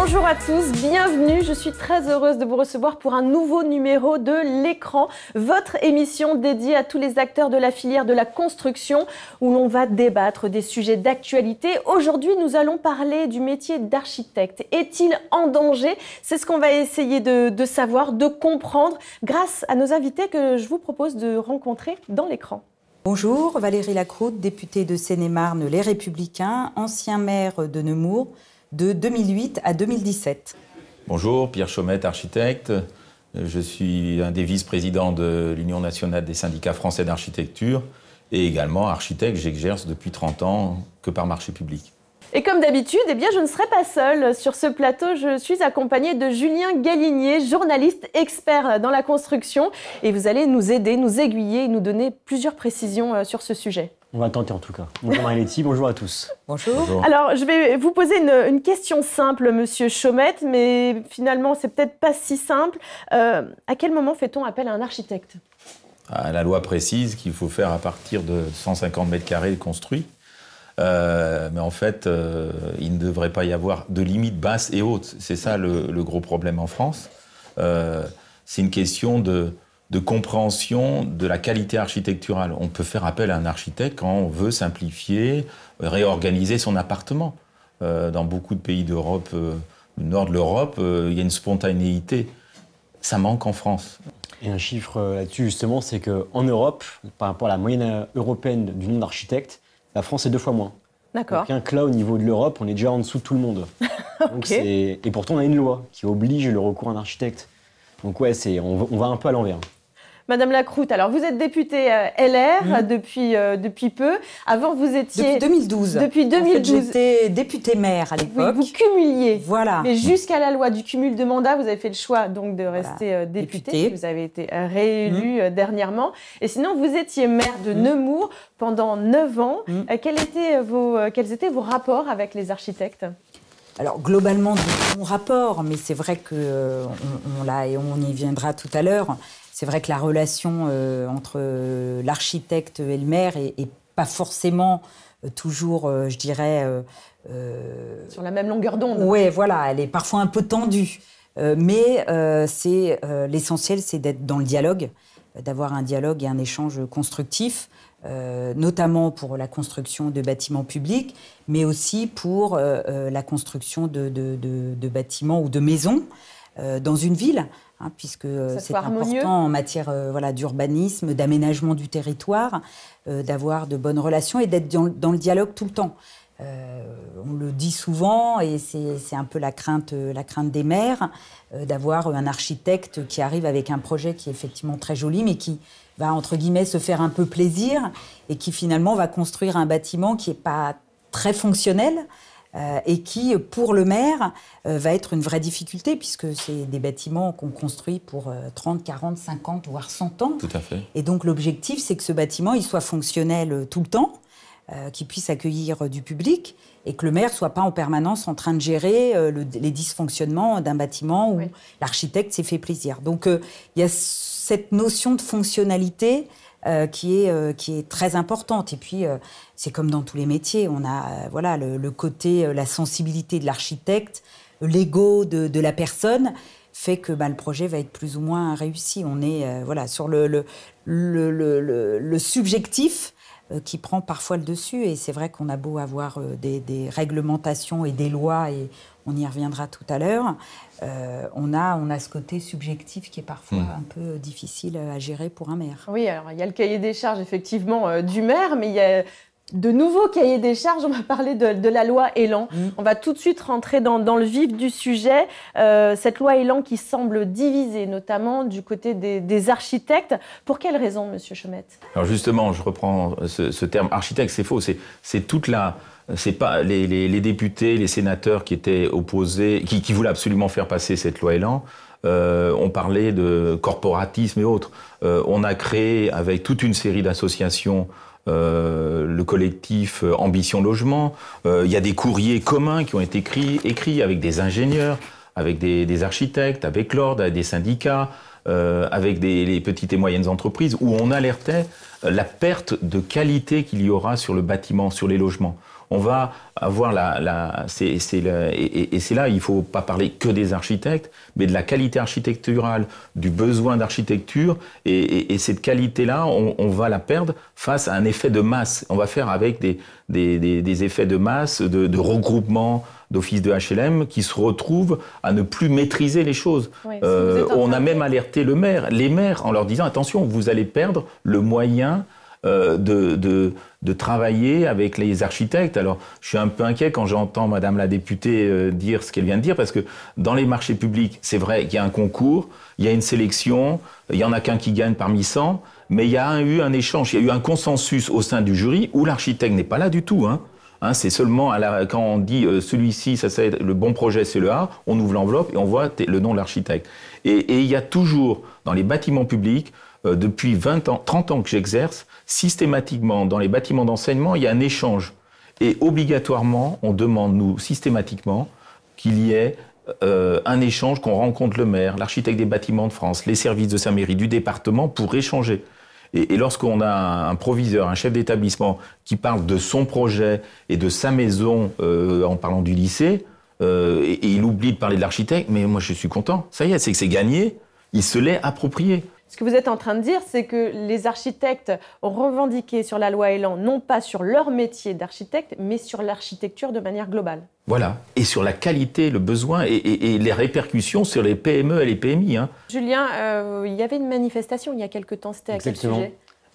Bonjour à tous, bienvenue. Je suis très heureuse de vous recevoir pour un nouveau numéro de L'écran, votre émission dédiée à tous les acteurs de la filière de la construction où l'on va débattre des sujets d'actualité. Aujourd'hui, nous allons parler du métier d'architecte. Est-il en danger C'est ce qu'on va essayer de, savoir, de comprendre grâce à nos invités que je vous propose de rencontrer dans l'écran. Bonjour, Valérie Lacroute, députée de Seine-et-Marne Les Républicains, ancien maire de Nemours de 2008 à 2017. Bonjour, Pierre Chaumette, architecte. Je suis un des vice-présidents de l'Union nationale des syndicats français d'architecture et également architecte. J'exerce depuis 30 ans que par marché public. Et comme d'habitude, eh bien, je ne serai pas seul. Sur ce plateau, je suis accompagné de Julien Galinier, journaliste expert dans la construction. Et vous allez nous aider, nous aiguiller et nous donner plusieurs précisions euh, sur ce sujet. On va tenter en tout cas. Bonjour bonjour à tous. Bonjour. Alors, je vais vous poser une, question simple, monsieur Chaumette, mais finalement, c'est peut-être pas si simple. Euh, à quel moment fait-on appel à un architecte ah, La loi précise qu'il faut faire à partir de 150 mètres carrés construits. Euh, mais en fait, euh, il ne devrait pas y avoir de limite basse et haute. C'est ça le, gros problème en France. Euh, c'est une question de de compréhension de la qualité architecturale. On peut faire appel à un architecte quand on veut simplifier, euh, réorganiser son appartement. Euh, dans beaucoup de pays d'Europe, euh, du nord de l'Europe, il y a une spontanéité. Ça manque en France. Et un chiffre là-dessus, justement, c'est qu'en Europe, par rapport à la moyenne européenne du nombre d'architectes, la France est deux fois moins. D'accord. Donc là, au niveau de l'Europe, on est déjà en dessous de tout le monde. Et pourtant, on a une loi qui oblige le recours à un architecte. Donc ouais, on va un peu à l'envers. Madame Lacroute, alors vous êtes députée euh, LR mmh. depuis, euh, depuis peu. Avant, vous étiez... Depuis 2012. Depuis 2012. j'étais députée maire à l'époque. vous cumuliez. Voilà. Mais jusqu'à la loi du cumul de mandat, vous avez fait le choix donc de rester euh, députée. Vous avez été réélue mmh. dernièrement. Et sinon, vous étiez maire de mmh. Nemours pendant 9 ans. Quels étaient, vos, quels étaient vos rapports avec les architectes alors globalement de bons rapports, mais c'est vrai que et on y viendra tout à l'heure c'est vrai que la relation euh, entre euh, l'architecte et le maire est, pas forcément euh, toujours, je dirais. Sur la même longueur d'onde. Oui, voilà, elle est parfois un peu tendue. mais c'est l'essentiel, c'est d'être dans le dialogue, d'avoir un dialogue et un échange constructif. notamment pour la construction de bâtiments publics, mais aussi pour la construction de, bâtiments ou de maisons. Euh, dans une ville, hein, puisque euh, c'est important en matière euh, voilà, d'urbanisme, d'aménagement du territoire, d'avoir de bonnes relations et d'être dans, le dialogue tout le temps. on le dit souvent, et c'est un peu la crainte, la crainte des maires, d'avoir un architecte qui arrive avec un projet qui est effectivement très joli, mais qui va, entre guillemets, se faire un peu plaisir, et qui finalement va construire un bâtiment qui n'est pas très fonctionnel, euh, et qui, pour le maire, euh, va être une vraie difficulté, puisque c'est des bâtiments qu'on construit pour 30, 40, 50, voire 100 ans. Tout à fait. Et donc l'objectif, c'est que ce bâtiment, il soit fonctionnel euh, tout le temps, qu'il puisse accueillir du public, et que le maire soit pas en permanence en train de gérer les dysfonctionnements d'un bâtiment où l'architecte s'est fait plaisir. Donc il y a cette notion de fonctionnalité euh, qui, est, euh, qui est très importante. Et puis, euh, c'est comme dans tous les métiers, on a voilà le, côté, la sensibilité de l'architecte, l'ego de, la personne fait que bah, le projet va être plus ou moins réussi. On est voilà sur le, le, le, le subjectif qui prend parfois le dessus. Et c'est vrai qu'on a beau avoir des, réglementations et des lois, et on y reviendra tout à l'heure, euh, on, a, on a ce côté subjectif qui est parfois hmm. un peu euh, difficile à gérer pour un maire. Oui, alors il y a le cahier des charges effectivement euh, du maire, mais il y a de nouveau cahier des charges. On va parler de, la loi Elan. Mm. On va tout de suite rentrer dans, le vif du sujet. Euh, cette loi Elan qui semble divisée, notamment du côté des, architectes. Pour quelles raisons, Monsieur Chomette Alors justement, je reprends ce, terme architecte, c'est faux. C'est toute la c'est pas les, députés, les sénateurs qui étaient opposés, qui, voulaient absolument faire passer cette loi Elan. Euh, on parlait de corporatisme et autres. Euh, on a créé avec toute une série d'associations euh, le collectif euh, Ambition Logement. Euh, il y a des courriers communs qui ont été écrits, avec des ingénieurs, avec des, des architectes, avec l'ordre, avec des syndicats, euh, avec des, les petites et moyennes entreprises, où on alertait euh, la perte de qualité qu'il y aura sur le bâtiment, sur les logements. On va avoir la, et, c'est là, il faut pas parler que des architectes, mais de la qualité architecturale, du besoin d'architecture, et, cette qualité-là, on, va la perdre face à un effet de masse. On va faire avec des, effets de masse, de regroupement, d'office de HLM qui se retrouvent à ne plus maîtriser les choses. Euh, on a même alerté le maire, les maires, en leur disant attention, vous allez perdre le moyen euh, de, de, travailler avec les architectes. Alors, je suis un peu inquiet quand j'entends Madame la députée euh, dire ce qu'elle vient de dire, parce que dans les marchés publics, c'est vrai qu'il y a un concours, il y a une sélection, il y en a qu'un qui gagne parmi 100, mais il y a eu un échange, il y a eu un consensus au sein du jury où l'architecte n'est pas là du tout. Hein. Hein, c'est seulement quand on dit euh, celui-ci, ça, le bon projet, c'est le A, on ouvre l'enveloppe et on voit le nom de l'architecte. Et, il y a toujours, dans les bâtiments publics, euh, depuis 20 30 ans que j'exerce, systématiquement, dans les bâtiments d'enseignement, il y a un échange. Et obligatoirement, on demande, nous, systématiquement, qu'il y ait euh, un échange, qu'on rencontre le maire, l'architecte des bâtiments de France, les services de sa mairie, du département, pour échanger. Et, lorsqu'on a un, proviseur, un chef d'établissement qui parle de son projet et de sa maison euh, en parlant du lycée, euh, et, il oublie de parler de l'architecte, mais moi je suis content, ça y est, c'est que c'est gagné, il se l'est approprié. Ce que vous êtes en train de dire, c'est que les architectes ont revendiqué sur la loi Elan, non pas sur leur métier d'architecte, mais sur l'architecture de manière globale. Voilà, et sur la qualité, le besoin et, les répercussions sur les PME et les PMI. Hein. Julien, euh, il y avait une manifestation il y a quelque temps, c'était à quel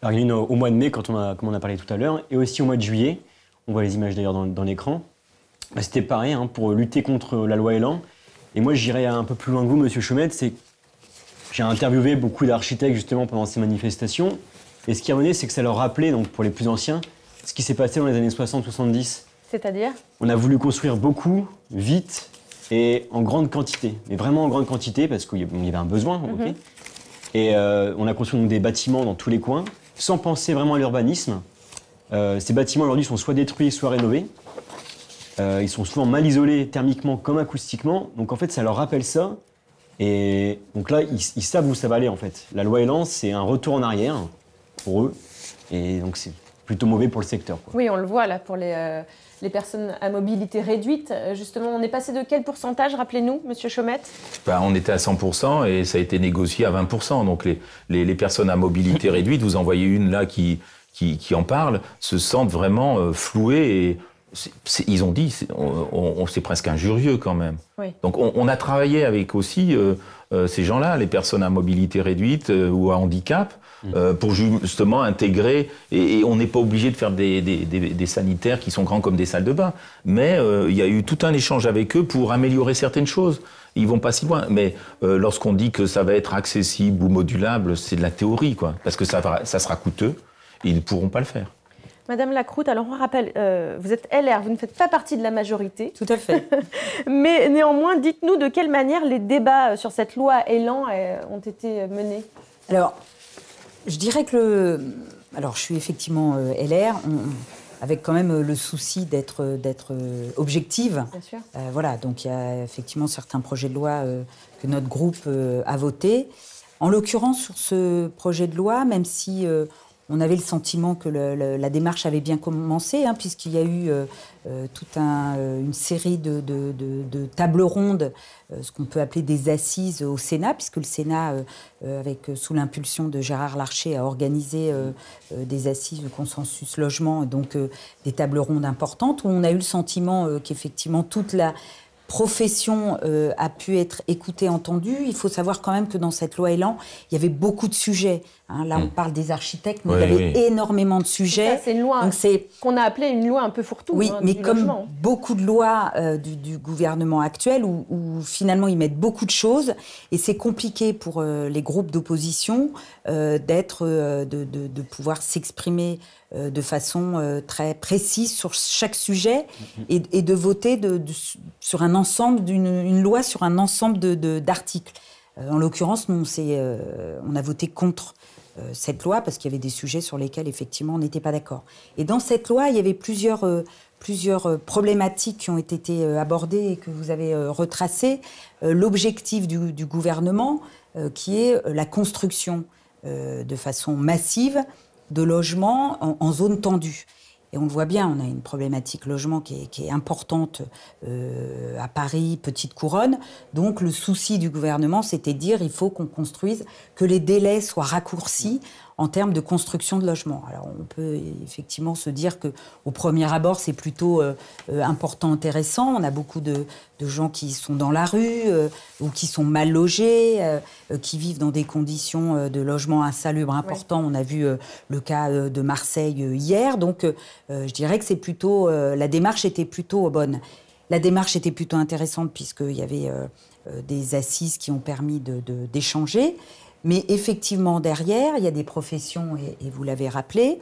au, mois de mai, quand on a, comme on a parlé tout à l'heure, et aussi au mois de juillet, on voit les images d'ailleurs dans, l'écran. Bah, c'était pareil, hein, pour lutter contre la loi Elan. Et moi, j'irai un peu plus loin que vous, monsieur Chomette, c'est j'ai interviewé beaucoup d'architectes justement pendant ces manifestations. Et ce qui revenait, c'est que ça leur rappelait, donc pour les plus anciens, ce qui s'est passé dans les années 60-70. C'est-à-dire On a voulu construire beaucoup, vite et en grande quantité. Mais vraiment en grande quantité parce qu'il y avait un besoin. Mhm. Et euh, on a construit des bâtiments dans tous les coins, sans penser vraiment à l'urbanisme. Euh, ces bâtiments aujourd'hui sont soit détruits, soit rénovés. Euh, ils sont souvent mal isolés thermiquement comme acoustiquement. Donc en fait, ça leur rappelle ça. Et donc là, ils, savent où ça va aller en fait. La loi Elan, c'est un retour en arrière pour eux. Et donc c'est plutôt mauvais pour le secteur. Oui, on le voit là pour les, euh, les personnes à mobilité réduite. Euh, justement, on est passé de quel pourcentage, rappelez-nous, Monsieur Chaumette ben, On était à 100% et ça a été négocié à 20%. Donc les, les, personnes à mobilité réduite, vous en voyez une là qui, qui, en parle, se sentent vraiment euh, flouées et ils ont dit, on, c'est presque injurieux quand même. Donc on, a travaillé avec aussi euh, euh, ces gens-là, les personnes à mobilité réduite euh, ou à handicap, mm. pour justement intégrer. Et, on n'est pas obligé de faire des, sanitaires qui sont grands comme des salles de bain. Mais il y a eu tout un échange avec eux pour améliorer certaines choses. Ils vont pas si loin. Mais lorsqu'on dit que ça va être accessible ou modulable, c'est de la théorie, quoi. Parce que ça, ça sera coûteux et ils ne pourront pas le faire. Madame Lacroute, alors on rappelle, euh, vous êtes LR, vous ne faites pas partie de la majorité. Tout à fait. Mais néanmoins, dites-nous de quelle manière les débats euh, sur cette loi Elan euh, ont été menés. Alors, je dirais que le... Alors, je suis effectivement LR. avec quand même le souci d'être d'être objective. Bien sûr. voilà, donc il y a effectivement certains projets de loi que notre groupe a votés. En l'occurrence sur ce projet de loi, même si on avait le sentiment que la démarche avait bien commencé, hein, puisqu'il y a eu euh, euh, toute euh, une série de, tables rondes, ce qu'on peut appeler des assises au Sénat, puisque le Sénat, avec sous l'impulsion de Gérard Larcher, a organisé des assises de consensus logement, donc des tables rondes importantes, où on a eu le sentiment qu'effectivement toute la profession a pu être écoutée, entendue. Il faut savoir quand même que dans cette loi élan, il y avait beaucoup de sujets. Hein, là, on mm. parle des architectes, mais il y avait énormément de sujets. C'est une loi qu'on a appelée une loi un peu fourre-tout. Oui, hein, mais comme beaucoup de lois euh, du, gouvernement actuel, où, finalement ils mettent beaucoup de choses, et c'est compliqué pour euh, les groupes d'opposition euh, d'être, de, pouvoir s'exprimer de façon très précise sur chaque sujet et, de voter sur un ensemble d'une loi sur un ensemble d'articles. Euh, en l'occurrence, nous, on, euh, a voté contre euh, cette loi parce qu'il y avait des sujets sur lesquels, effectivement, on n'était pas d'accord. Et dans cette loi, il y avait plusieurs, plusieurs problématiques qui ont été abordées et que vous avez retracées. L'objectif du, gouvernement, qui est la construction de façon massive de logements en zone tendue. Et on le voit bien, on a une problématique logement qui est, importante euh, à Paris, petite couronne. Donc le souci du gouvernement, c'était dire il faut qu'on construise, que les délais soient raccourcis en termes de construction de logements. Alors on peut effectivement se dire que au premier abord c'est plutôt euh, euh, important, intéressant. On a beaucoup de, de, gens qui sont dans la rue euh, ou qui sont mal logés, qui vivent dans des conditions de logement insalubres importants. On a vu le cas de Marseille hier. Donc je dirais que c'est plutôt la démarche était plutôt bonne. La démarche était plutôt intéressante puisqu'il y avait des assises qui ont permis d'échanger. De, mais effectivement, derrière, il y a des professions, et, vous l'avez rappelé,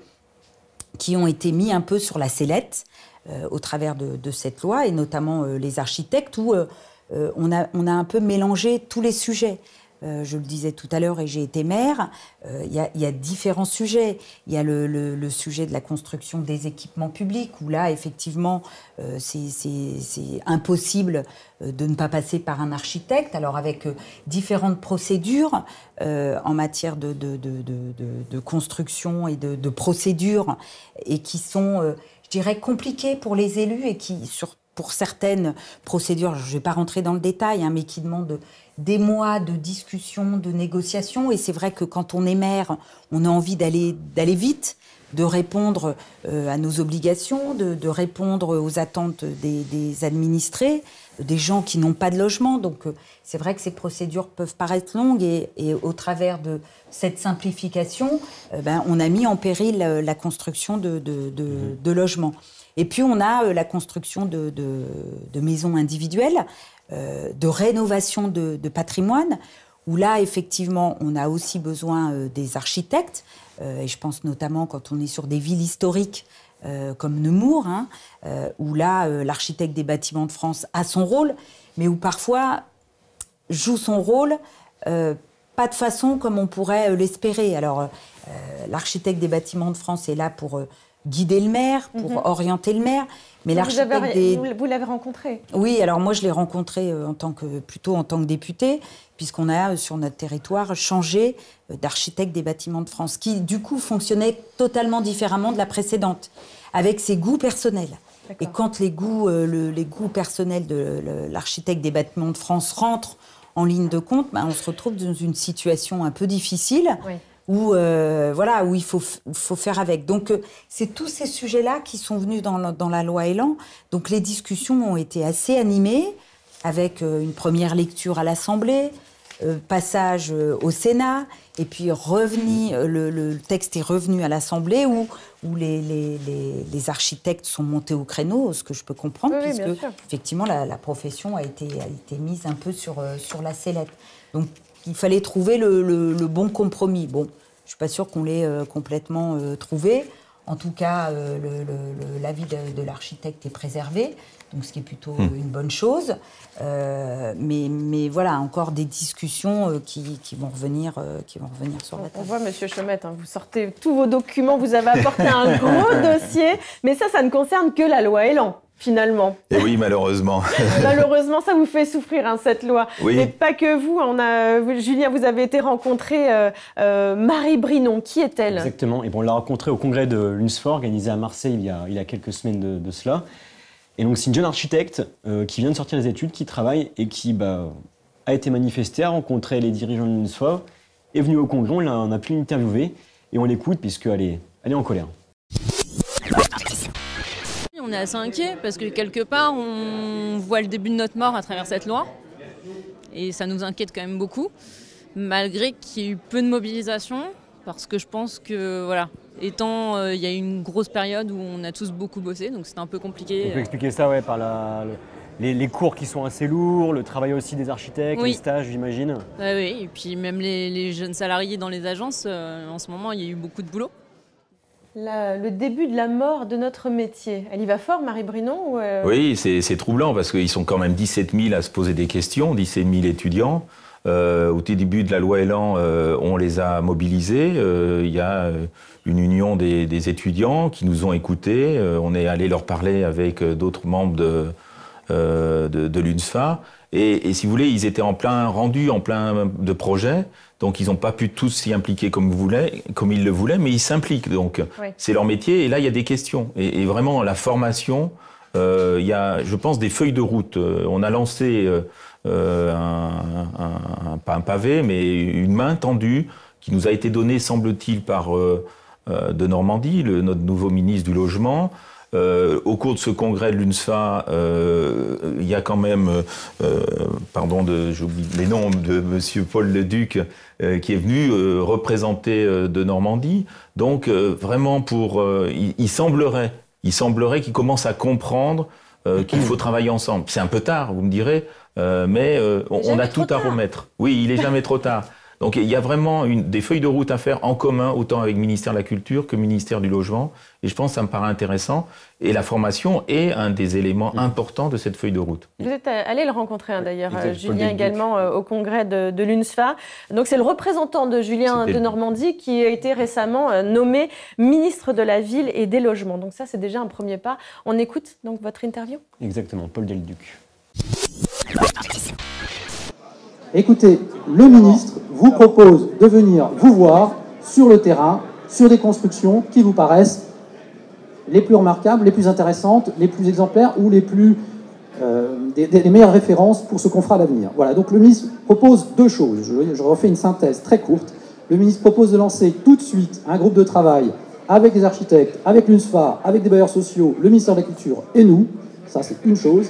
qui ont été mis un peu sur la sellette euh, au travers de, cette loi, et notamment euh, les architectes, où euh, on, a, un peu mélangé tous les sujets. Euh, je le disais tout à l'heure et j'ai été maire, euh, il y, a différents sujets. Il y a le, sujet de la construction des équipements publics, où là, effectivement, euh, c'est impossible de ne pas passer par un architecte, alors avec différentes procédures en matière de, de, construction et de, procédures, et qui sont, je dirais, compliquées pour les élus et qui, pour certaines procédures, je ne vais pas rentrer dans le détail, hein, mais qui demandent des mois de discussions, de négociations. Et c'est vrai que quand on est maire, on a envie d'aller vite, de répondre euh, à nos obligations, de, répondre aux attentes des, administrés, des gens qui n'ont pas de logement. Donc euh, c'est vrai que ces procédures peuvent paraître longues et, au travers de cette simplification, euh, ben, on a mis en péril la, construction mhm. de, logements. Et puis on a la construction de, de maisons individuelles. Euh, de rénovation de, patrimoine, où là, effectivement, on a aussi besoin euh, des architectes, euh, et je pense notamment quand on est sur des villes historiques, comme Nemours, hein, où là, l'architecte des bâtiments de France a son rôle, mais où parfois joue son rôle pas de façon comme on pourrait l'espérer. Alors, l'architecte des bâtiments de France est là pour guider le maire, pour mhm. orienter le maire. Mais l'architecte Vous l'avez rencontré Oui, alors moi je l'ai rencontré euh, en tant que, plutôt en tant que député, puisqu'on a euh, sur notre territoire changé euh, d'architecte des bâtiments de France, qui du coup fonctionnait totalement différemment de la précédente, avec ses goûts personnels. Et quand les goûts, les goûts personnels de l'architecte des bâtiments de France rentrent en ligne de compte, ben, on se retrouve dans une situation un peu difficile. Oui où euh, voilà où il faut, faut faire avec. Donc euh, c'est tous ces sujets-là qui sont venus dans, la, loi Elan. Donc les discussions ont été assez animées avec euh, une première lecture à l'Assemblée, passage au Sénat et puis revenu, le, texte est revenu à l'Assemblée où, où les, les, architectes sont montés au créneau, ce que je peux comprendre, puisque effectivement la, profession a été, a été mise un peu sur, sur la sellette. Donc il fallait trouver le, bon compromis. Bon, je ne suis pas sûr qu'on l'ait euh, complètement euh, trouvé. En tout cas, euh, l'avis de, l'architecte est préservé, donc ce qui est plutôt hmm. une bonne chose. mais, voilà, encore des discussions qui, vont revenir, qui vont revenir sur la table. On voit, Monsieur Chemette, hein, vous sortez tous vos documents, vous avez apporté un gros dossier, mais ça, ça ne concerne que la loi Elan finalement. Et oui, malheureusement. malheureusement, ça vous fait souffrir, hein, cette loi. Mais pas que vous. On a, Julien, vous avez été rencontré euh, euh, Marie Brinon. Qui est-elle Exactement. Et bon, on l'a rencontrée au congrès de l'UNSFOR, organisé à Marseille il y a, il y a quelques semaines de, cela. Et donc, c'est une jeune architecte euh, qui vient de sortir des études, qui travaille et qui bah, a été manifestée, a rencontré les dirigeants de l'UNSFOR, est venue au congrès, on, a, on a pu l'interviewer et on l'écoute puisqu'elle est, elle est en colère on est assez inquiet parce que quelque part, on voit le début de notre mort à travers cette loi. Et ça nous inquiète quand même beaucoup, malgré qu'il y ait eu peu de mobilisation, parce que je pense que, voilà, étant, euh, il y a eu une grosse période où on a tous beaucoup bossé, donc c'était un peu compliqué. On peut expliquer ça, ouais, par Les, cours qui sont assez lourds, le travail aussi des architectes, les stages, j'imagine. oui, et puis même les, jeunes salariés dans les agences, euh, en ce moment, il y a eu beaucoup de boulot le début de la mort de notre métier. Elle y va fort, Marie Brinon euh, Oui, c'est troublant parce qu'ils sont quand même 17 000 à se poser des questions, 17 000 étudiants. Euh, au début de la loi Elan, euh, on les a mobilisés. Il y a une union des, étudiants qui nous ont écoutés. on est allé leur parler avec d'autres membres de, de, de l'UNSFA. Et, et, si vous voulez, ils étaient en plein rendu, en plein de projets. Donc, ils n'ont pas pu tous s'y impliquer comme, voulez, comme ils le voulaient, mais ils s'impliquent. Donc, c'est leur métier. Et là, il y a des questions. Et, vraiment, la formation, euh, il y a, je pense, des feuilles de route. Euh, on a lancé euh, euh, un, un, un, pas un pavé, mais une main tendue qui nous a été donnée, semble-t-il, par euh, euh de Normandie, le, notre nouveau ministre du Logement. Euh, au cours de ce congrès de l'UNSFA, euh, il y a quand même, euh, pardon, j'oublie les noms, de M. Paul Leduc qui est venu représenter de Normandie. Donc vraiment pour, il, semblerait, semblerait qu'il commence à comprendre qu'il faut travailler ensemble. C'est un peu tard, vous me direz, mais on, a tout à remettre. Oui, il n'est jamais trop tard. Donc il y a vraiment des feuilles de route à faire en commun, autant avec le ministère de la Culture que le ministère du Logement. Et je pense que ça me paraît intéressant. Et la formation est un des éléments mm. importants de cette feuille de route. Vous êtes allé le rencontrer hein, d'ailleurs, euh, Julien également, euh, au congrès de, de l'UNSFA. Donc c'est le représentant de Julien de Normandie qui a été récemment euh, nommé ministre de la Ville et des Logements. Donc ça, c'est déjà un premier pas. On écoute donc votre interview. Exactement, Paul Delduc. Écoutez, le ministre vous propose de venir vous voir sur le terrain, sur des constructions qui vous paraissent les plus remarquables, les plus intéressantes, les plus exemplaires ou les plus euh, des, meilleures références pour ce qu'on fera à l'avenir. Voilà, donc le ministre propose deux choses. Je, refais une synthèse très courte. Le ministre propose de lancer tout de suite un groupe de travail avec les architectes, avec l'UNSFA, avec des bailleurs sociaux, le ministère de la Culture et nous. Ça, c'est une chose.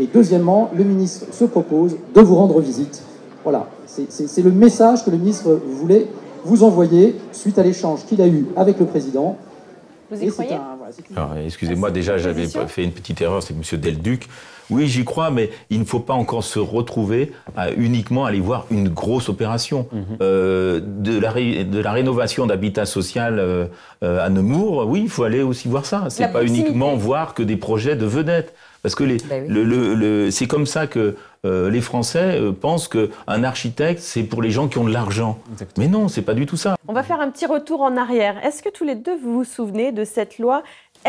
Et deuxièmement, le ministre se propose de vous rendre visite voilà, c'est le message que le ministre voulait vous envoyer suite à l'échange qu'il a eu avec le président. Vous Excusez-moi, déjà j'avais fait une petite erreur, c'est M. Delduc. Oui, j'y crois, mais il ne faut pas encore se retrouver à uniquement aller voir une grosse opération. Mhm. Euh, de, la rénovation d'habitat social euh, euh, à Nemours, oui, il faut aller aussi voir ça. Ce n'est pas uniquement voir que des projets de vedettes. Parce que bah c'est comme ça que euh, les Français euh, pensent qu'un architecte, c'est pour les gens qui ont de l'argent. Mais non, c'est pas du tout ça. On va faire un petit retour en arrière. Est-ce que tous les deux, vous vous souvenez de cette loi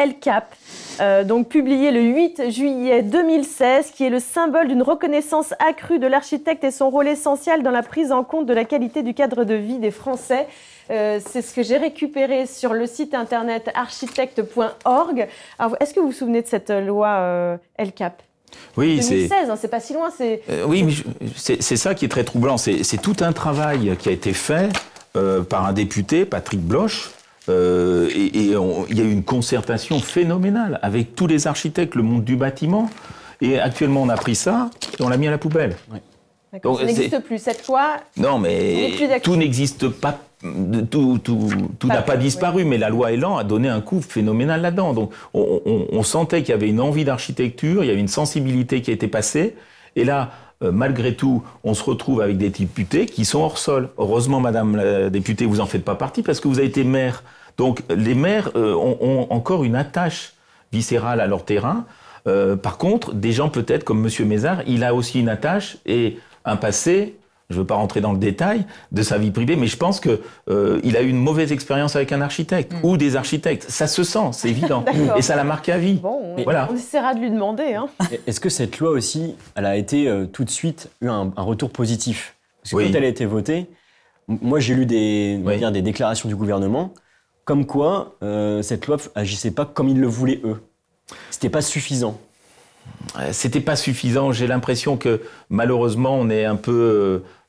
Lcap, Cap, euh, donc publié le 8 juillet 2016, qui est le symbole d'une reconnaissance accrue de l'architecte et son rôle essentiel dans la prise en compte de la qualité du cadre de vie des Français. Euh, c'est ce que j'ai récupéré sur le site internet architecte.org. est-ce que vous vous souvenez de cette loi euh, Lcap Cap oui, c'est hein, c'est pas si loin. oui, c'est ça qui est très troublant. C'est tout un travail qui a été fait par un député, Patrick Bloch, euh, et il y a eu une concertation phénoménale avec tous les architectes, le monde du bâtiment. Et actuellement, on a pris ça et on l'a mis à la poubelle. Donc, ça n'existe plus. Cette fois, non, mais tout n'existe pas. Tout, tout, tout n'a pas disparu, mais la loi Elan a donné un coup phénoménal là-dedans. Donc, on, sentait qu'il y avait une envie d'architecture, il y avait une sensibilité qui a été passée. Et là, euh, malgré tout, on se retrouve avec des députés qui sont hors sol. Heureusement, Madame la députée, vous en faites pas partie parce que vous avez été maire donc les maires euh, ont, encore une attache viscérale à leur terrain. Euh, par contre, des gens peut-être comme M. Mézard, il a aussi une attache et un passé. Je ne veux pas rentrer dans le détail de sa vie privée, mais je pense qu'il euh, a eu une mauvaise expérience avec un architecte mm. ou des architectes. Ça se sent, c'est évident, et ça l'a marqué à vie. Bon, on, essaiera de lui demander. Hein. Est-ce que cette loi aussi, elle a été tout de suite eu un, retour positif Parce que quand elle a été votée, moi j'ai lu des, des déclarations du gouvernement comme quoi euh, cette loi agissait pas comme ils le voulaient eux. C'était pas suffisant. C'était pas suffisant. J'ai l'impression que malheureusement on est un peu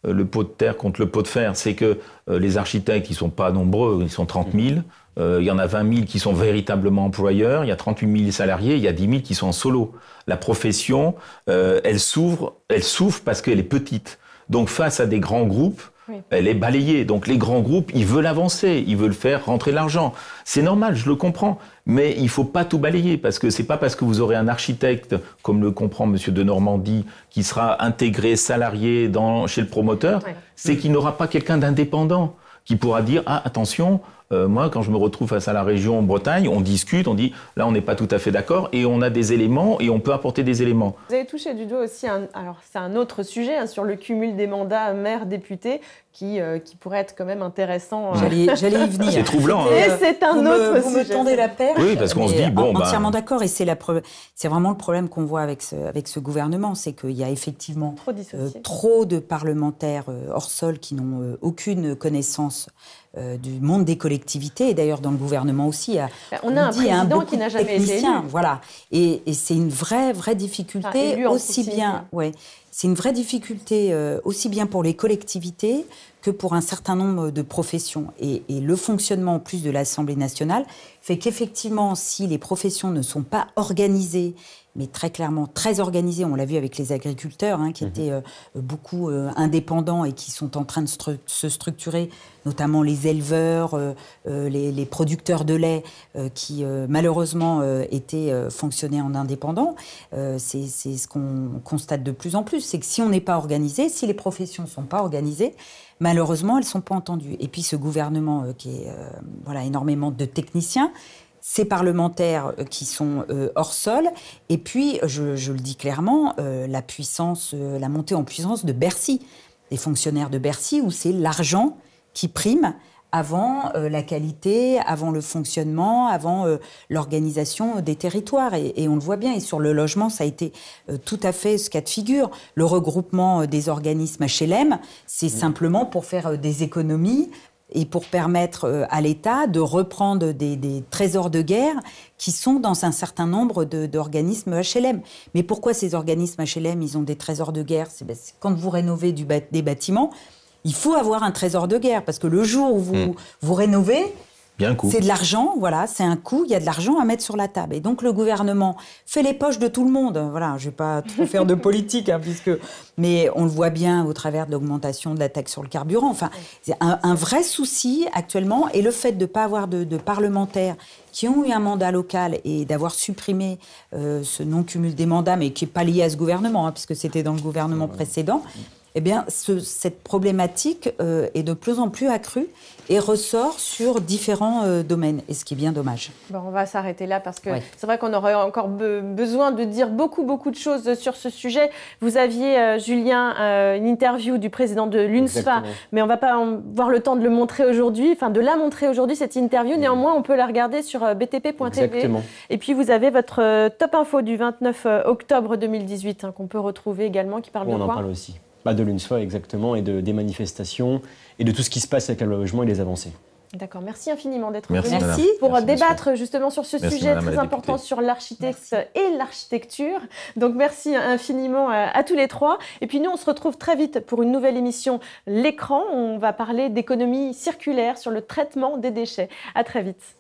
euh, le pot de terre contre le pot de fer. C'est que euh, les architectes, ils sont pas nombreux, ils sont 30 000. Il y en a 20 000 qui sont véritablement employeurs, il y a 38 000 salariés, il y a 10 000 qui sont en solo. La profession, elle s'ouvre, elle souffre parce qu'elle est petite. Donc face à des grands groupes, elle est balayée. Donc les grands groupes, ils veulent avancer, ils veulent faire rentrer l'argent. C'est normal, je le comprends, mais il faut pas tout balayer parce que c'est pas parce que vous aurez un architecte, comme le comprend Monsieur de Normandie, qui sera intégré salarié chez le promoteur, c'est qu'il n'aura pas quelqu'un d'indépendant qui pourra dire ah attention euh, moi, quand je me retrouve face à la région Bretagne, on discute, on dit là, on n'est pas tout à fait d'accord et on a des éléments et on peut apporter des éléments. Vous avez touché du doigt aussi, alors c'est un autre sujet hein, sur le cumul des mandats maire-député qui, euh, qui, pourrait être quand même intéressant. Euh. J'allais, y venir. C'est troublant. Hein. c'est un autre Vous me tendez la perche. Oui, parce qu'on se dit, bon. On est bah. Entièrement d'accord. Et c'est, la c'est vraiment le problème qu'on voit avec ce, avec ce gouvernement c'est qu'il y a effectivement trop de parlementaires hors sol qui n'ont aucune connaissance euh, du monde des collectivités et d'ailleurs dans le gouvernement aussi. Bah, on a un président qui n'a jamais été Voilà. Et, c'est une vraie, vraie difficulté ah, aussi bien. Ouais. C'est une vraie difficulté euh, aussi bien pour les collectivités que pour un certain nombre de professions. Et, le fonctionnement en plus de l'Assemblée nationale fait qu'effectivement, si les professions ne sont pas organisées, mais très clairement très organisées, on l'a vu avec les agriculteurs hein, qui mhm. étaient euh, beaucoup euh, indépendants et qui sont en train de se structurer, notamment les éleveurs, les, les, producteurs de lait qui malheureusement étaient fonctionnés en indépendants. C'est ce qu'on constate de plus en plus c'est que si on n'est pas organisé, si les professions ne sont pas organisées, malheureusement, elles ne sont pas entendues. Et puis ce gouvernement euh, qui est euh, voilà, énormément de techniciens, ces parlementaires euh, qui sont hors sol, et puis, je, le dis clairement, la puissance, la montée en puissance de Bercy, des fonctionnaires de Bercy, où c'est l'argent qui prime avant euh, la qualité, avant le fonctionnement, avant euh, l'organisation des territoires. Et, on le voit bien. Et sur le logement, ça a été euh, tout à fait ce cas de figure. Le regroupement des organismes HLM, c'est simplement pour faire des économies et pour permettre à l'État de reprendre des, trésors de guerre qui sont dans un certain nombre d'organismes HLM. Mais pourquoi ces organismes HLM, ils ont des trésors de guerre C'est quand vous rénovez du, des bâtiments, il faut avoir un trésor de guerre parce que le jour où vous, hmm. vous rénovez, c'est de l'argent, voilà, c'est un coût, il y a de l'argent à mettre sur la table. Et donc le gouvernement fait les poches de tout le monde. Voilà, je ne vais pas trop faire de politique, hein, puisque... mais on le voit bien au travers de l'augmentation de la taxe sur le carburant. Enfin, c'est un, vrai souci actuellement. Et le fait de ne pas avoir de, parlementaires qui ont eu un mandat local et d'avoir supprimé euh, ce non-cumul des mandats, mais qui est pas lié à ce gouvernement, hein, puisque c'était dans le gouvernement précédent eh bien, ce, cette problématique euh, est de plus en plus accrue et ressort sur différents euh, domaines, et ce qui est bien dommage. Bon, on va s'arrêter là parce que c'est vrai qu'on aurait encore besoin de dire beaucoup, beaucoup de choses euh, sur ce sujet. Vous aviez, Julien, une interview du président de l'UNSFA, mais on ne va pas avoir le temps de le montrer aujourd'hui, enfin de la montrer aujourd'hui, cette interview. Néanmoins, on peut la regarder sur btp.tv. Et puis, vous avez votre top info du 29 octobre 2018 hein, qu'on peut retrouver également, qui parle de de on en parle aussi bah, De l'UNSFA, exactement, et de, des manifestations, et de tout ce qui se passe avec le logement et les avancées. D'accord, merci infiniment d'être venu ici pour débattre justement sur ce sujet très important sur l'architecte et l'architecture. Donc merci infiniment euh, à, tous les trois. Et puis nous, on se retrouve très vite pour une nouvelle émission L'écran. On va parler d'économie circulaire sur le traitement des déchets. À très vite.